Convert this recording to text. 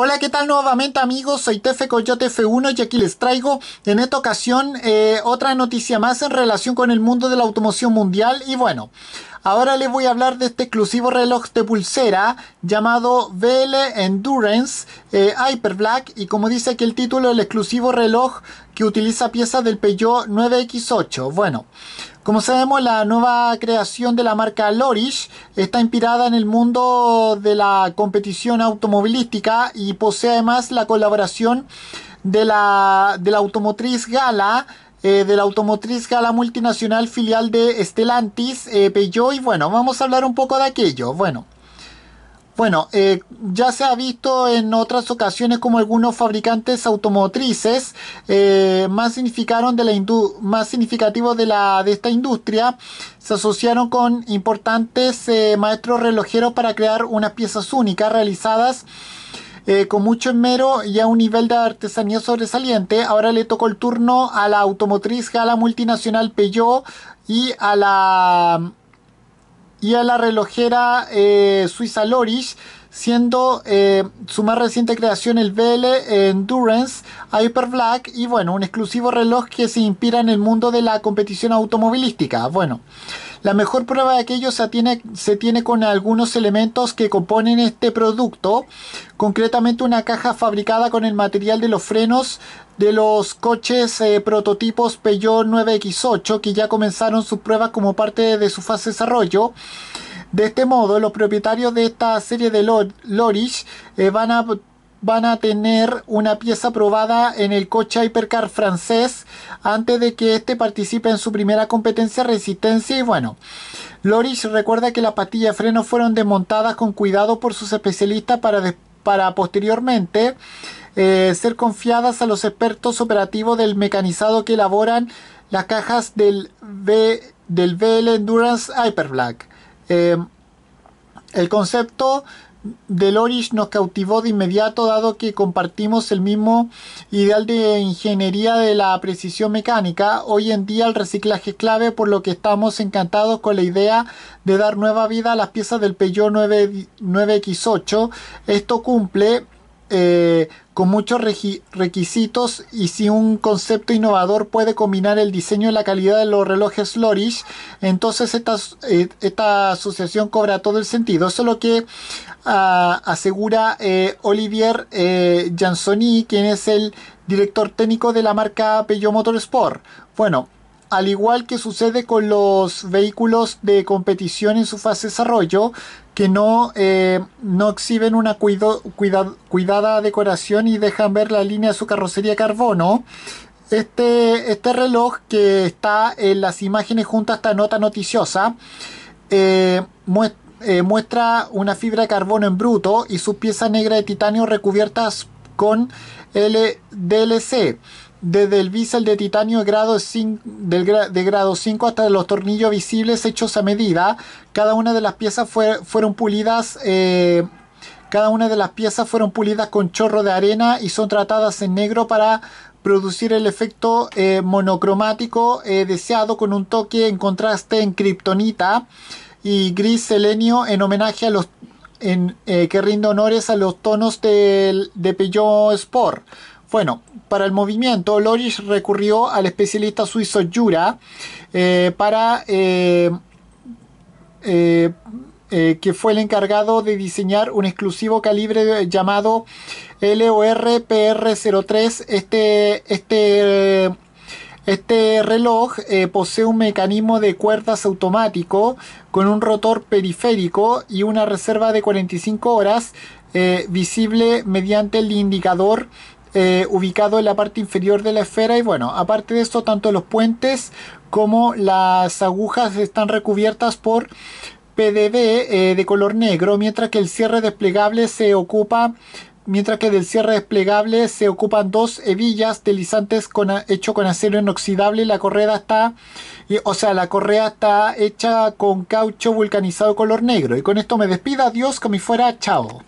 Hola, ¿qué tal nuevamente amigos? Soy Tefe Coyote F1 y aquí les traigo en esta ocasión eh, otra noticia más en relación con el mundo de la automoción mundial y bueno, Ahora les voy a hablar de este exclusivo reloj de pulsera llamado VL Endurance eh, Hyper Black y como dice aquí el título, el exclusivo reloj que utiliza piezas del Peugeot 9X8. Bueno, como sabemos, la nueva creación de la marca Lorish está inspirada en el mundo de la competición automovilística y posee además la colaboración de la, de la automotriz Gala eh, de la automotriz gala multinacional filial de Stellantis, eh, y bueno, vamos a hablar un poco de aquello. Bueno, bueno, eh, ya se ha visto en otras ocasiones como algunos fabricantes automotrices eh, más, significaron de la más significativos de, la, de esta industria se asociaron con importantes maestros relojeros para crear unas piezas únicas realizadas eh, con mucho esmero y a un nivel de artesanía sobresaliente. Ahora le tocó el turno a la automotriz gala multinacional Peugeot y a la y a la relojera eh, suiza Loris siendo eh, su más reciente creación el BL Endurance Hyper Black y bueno, un exclusivo reloj que se inspira en el mundo de la competición automovilística. Bueno, la mejor prueba de aquello se tiene, se tiene con algunos elementos que componen este producto, concretamente una caja fabricada con el material de los frenos de los coches eh, prototipos Peugeot 9X8 que ya comenzaron sus pruebas como parte de su fase de desarrollo de este modo, los propietarios de esta serie de Loris eh, van a van a tener una pieza probada en el coche Hypercar francés antes de que éste participe en su primera competencia Resistencia y bueno, Loris recuerda que las pastillas de freno fueron desmontadas con cuidado por sus especialistas para, para posteriormente eh, ser confiadas a los expertos operativos del mecanizado que elaboran las cajas del, del BL Endurance Hyperblack. Em, el concepto de Loris nos cautivó de inmediato dado que compartimos el mismo ideal de ingeniería de la precisión mecánica. Hoy en día el reciclaje es clave por lo que estamos encantados con la idea de dar nueva vida a las piezas del Peugeot 9X8. Esto cumple eh, con muchos requisitos y si un concepto innovador puede combinar el diseño y la calidad de los relojes Loris entonces esta, eh, esta asociación cobra todo el sentido. Eso es lo que ah, asegura eh, Olivier Jansoni, quien es el director técnico de la marca Peugeot Motorsport. Bueno, al igual que sucede con los vehículos de competición en su fase de desarrollo, que no, eh, no exhiben una cuidada decoración y dejan ver la línea de su carrocería carbono. Este, este reloj que está en las imágenes junto a esta nota noticiosa eh, eh, muestra una fibra de carbono en bruto y su pieza negra de titanio recubiertas con DLC desde el bisel de titanio de grado 5, hasta los tornillos visibles hechos a medida. Cada una de las piezas fueron pulidas. Eh, cada una de las piezas fueron pulidas con chorro de arena y son tratadas en negro para producir el efecto eh, monocromático eh, deseado con un toque en contraste en kriptonita y gris selenio en homenaje a los eh, que rinde honores a los tonos del, de Peugeot Sport. Bueno, para el movimiento, Loris recurrió al especialista suizo Jura eh, para eh, que fue el encargado de diseñar un exclusivo calibre llamado LOR 03 Este, este este reloj eh, posee un mecanismo de cuerdas automático con un rotor periférico y una reserva de 45 horas eh, visible mediante el indicador eh, ubicado en la parte inferior de la esfera y bueno, aparte de esto, tanto los puentes como las agujas están recubiertas por PDB de color negro, mientras que el cierre desplegable se ocupa mientras que del cierre desplegable se ocupan dos hebillas deslizantes con, hecho con acero inoxidable. La correa está, o sea, la correa está hecha con caucho vulcanizado color negro. Y con esto me despido, adiós, como fuera, chao.